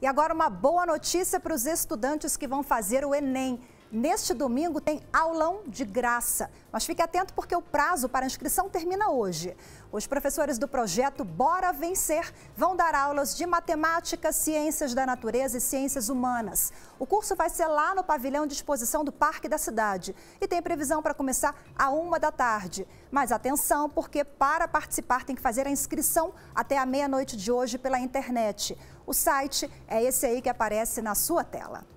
E agora uma boa notícia para os estudantes que vão fazer o Enem. Neste domingo tem aulão de graça, mas fique atento porque o prazo para inscrição termina hoje. Os professores do projeto Bora Vencer vão dar aulas de matemática, ciências da natureza e ciências humanas. O curso vai ser lá no pavilhão de exposição do Parque da Cidade e tem previsão para começar a uma da tarde. Mas atenção, porque para participar tem que fazer a inscrição até a meia-noite de hoje pela internet. O site é esse aí que aparece na sua tela.